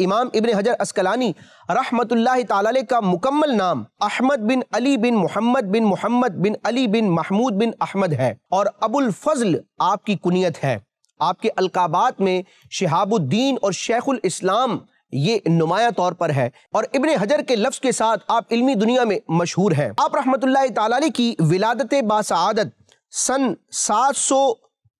इमाम इबन हजर असकलानी रहमत ताल का मुकम्मल नाम अहमद बिन अली बिन मोहम्मद बिन मोहम्मद बिन अली बिन महमूद बिन अहमद है और अबुल फजल आपकी कुनीत है आपके अलकाबात में शहाबुद्दीन और शेखुल इस्लाम ये नुमाया तौर पर है और इबन हजर के लफ्ज़ के साथ आप इल्मी दुनिया में मशहूर हैं आप रहमत ताली की विलादत बासादत सन सात सौ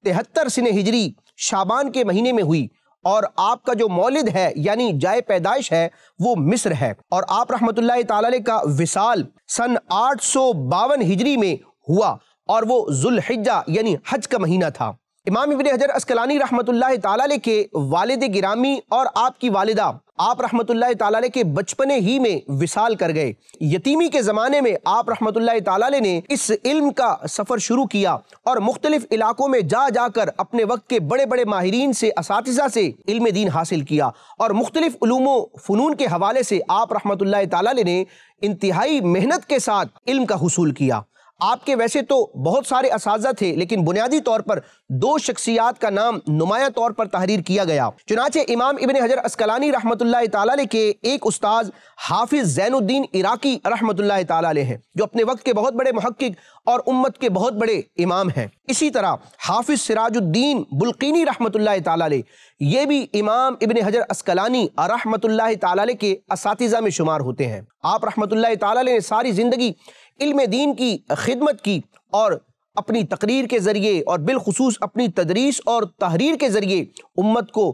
तिहत्तर सिने हिजरी शाबान के महीने में हुई और आपका जो मौलिद है यानी जाय पैदाइश है वो मिस्र है और आप रहमत लाई का विशाल सन आठ सौ बावन हिजरी में हुआ और वो जुल्हिजा यानी हज का महीना था इमाम इबन हजर अस्कलानी रहमत ताला के वालिद गिरामी और आपकी वालिदा आप रहमत ताला के बचपने ही में विसाल कर गए यतीमी के ज़माने में आप रहमत ताला ने इस इल्म का सफ़र शुरू किया और मुख्तलिफ़ इलाक़ों में जा जाकर अपने वक्त के बड़े बड़े माहरीन से इस से इल्म दीन हासिल किया और मुख्तलिफ़ फ़नून के हवाले से आप रहमत ताला ने इंतहाई मेहनत के साथ इल्म का हसूल किया आपके वैसे तो बहुत सारे इस थे लेकिन बुनियादी तौर पर दो शख्सियात का नाम नुमाया तौर पर तहरीर किया गया चुनाचे इमाम इबन हजर असकलानी रहमत के एक उस्ताद हाफिज जैनुद्दीन इराकी रहमत हैं जो अपने वक्त के बहुत बड़े महक्क और उम्मत के बहुत बड़े इमाम हैं इसी तरह हाफिज सिराजुद्दीन बुल्कनी रहमत ताली ये भी इमाम इबन हजर असकलानी रहमत ताली के इस में शुमार होते हैं आप रहमत ताली ने सारी ज़िंदगी इल्म दीन की खिदमत की और अपनी तकरीर के ज़रिए और बिलखसूस अपनी तदरीस और तहरीर के ज़रिए उम्मत को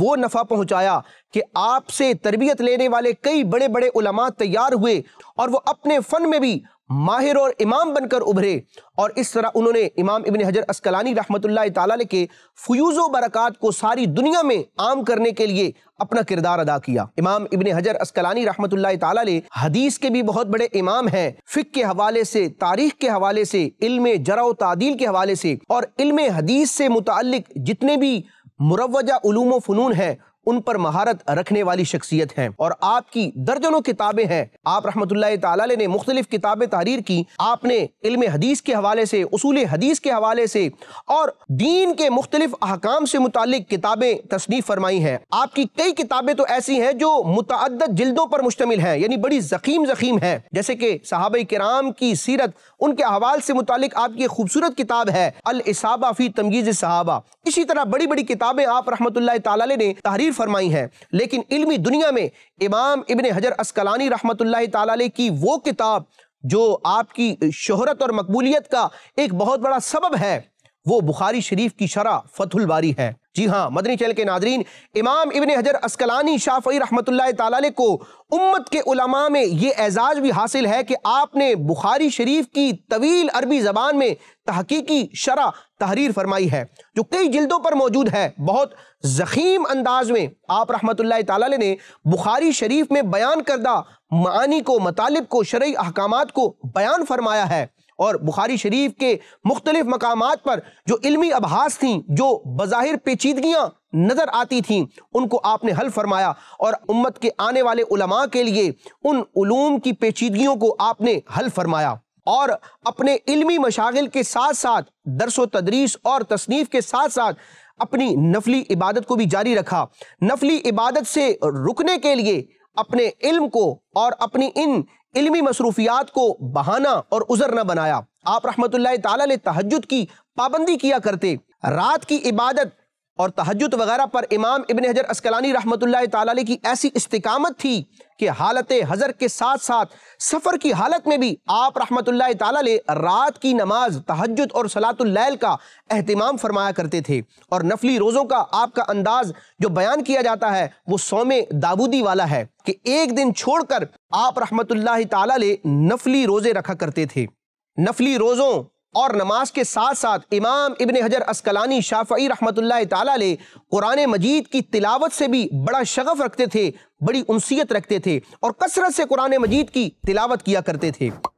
वो नफ़ा पहुँचाया कि आपसे तरबियत लेने वाले कई बड़े बड़े तैयार हुए और वह अपने फ़न में भी माहिर और इमाम बनकर उभरे और इस तरह उन्होंने इमाम इबन हजर असकलानी रहमत के फ्यूज़ो बरकत को सारी दुनिया में आम करने के लिए अपना किरदार अदा किया इमाम इबन हजर अस्कलानी रहमत हदीस के भी बहुत बड़े इमाम हैं फ़िक के हवाले से तारीख के हवाले से इल्म जरा तदील के हवाले से और इल्म हदीस से मुतल जितने भी मुरवजा उलूम फ़नून है उन पर महारत रखने वाली शख्सियत हैं और आपकी दर्जनों किताबें हैं आप रहमत ने मुख्तलिफ किताबें तहरीर की आपने इल्म हदीस के हवाले से उसूल हदीस के हवाले से और दीन के मुख्तलिफ अहकाम से मुतालिक किताबें तस्नीफ फरमाई हैं आपकी कई किताबें तो ऐसी हैं जो मुतद जिल्दों पर मुश्तमिल हैं यानी बड़ी जखीम जखीम है जैसे कि सहाब कराम की सीरत उनके अहवाल से मुतालिक आपकी खूबसूरत किताब है अल इसाबा फी तमगीज सहाबा इसी तरह बड़ी बड़ी किताबें आप रहमत ने तहरीर फरमाई हैं लेकिन इल्मी दुनिया में इमाम इबन हजर असकलानी रहमत ताली की वो किताब जो आपकी शहरत और मकबूलियत का एक बहुत बड़ा सबब है वो बुखारी शरीफ की शरा फतुल बारी है जी हाँ मदनी चैनल के नादरीन इमाम इबन हजर अस्कलानी शाफी रहमत को उम्मत के उलमा में ये एजाज भी हासिल है कि आपने बुखारी शरीफ की तवील अरबी ज़बान में तहकीकी शरा तहरीर फरमाई है जो कई जिल्दों पर मौजूद है बहुत जखीम अंदाज में आप रहमत ने बुखारी शरीफ में बयान करदा मानी को मतलब को शरा अहकाम को बयान फरमाया है और बुखारी शरीफ के मुख्तलिफ मकाम पर जो इलमी अबहास थी जो बज़ाहिर पेचीदगियाँ नज़र आती थी उनको आपने हल फरमाया और उम्मत के आने वाले उलमा के लिए उन उलूम की पेचीदगियों को आपने हल फरमाया और अपने इलमी मशागिल के साथ साथ दरस व तदरीस और तसनीफ़ के साथ साथ अपनी नफली इबादत को भी जारी रखा नफली इबादत से रुकने के लिए अपने इल्म को और अपनी इन इल्मी मसरूफियात को बहाना और उजर न बनाया आप रहमत तहजद की पाबंदी किया करते रात की इबादत और तहजद वगैरह पर इमाम इबन हजर असकलानी रहमत ताली की ऐसी इस्तकामत थी कि हालत हजर के साथ साथ सफ़र की हालत में भी आप रहमत ताली रात की नमाज तहजद और सलातुल्लैल का अहतमाम फरमाया करते थे और नफली रोज़ों का आपका अंदाज जो बयान किया जाता है वो सोमे दाबूदी वाला है कि एक दिन छोड़कर आप रहमत ताली नफली रोज़े रखा करते थे नफली रोज़ों और नमाज के साथ साथ इमाम इबन हजर अस्कलानी शाफ़ी रहमत ताली कुरान मजीद की तिलावत से भी बड़ा शगफ़ रखते थे बड़ी उनसीयत रखते थे और कसरत से कुरान मजीद की तिलावत किया करते थे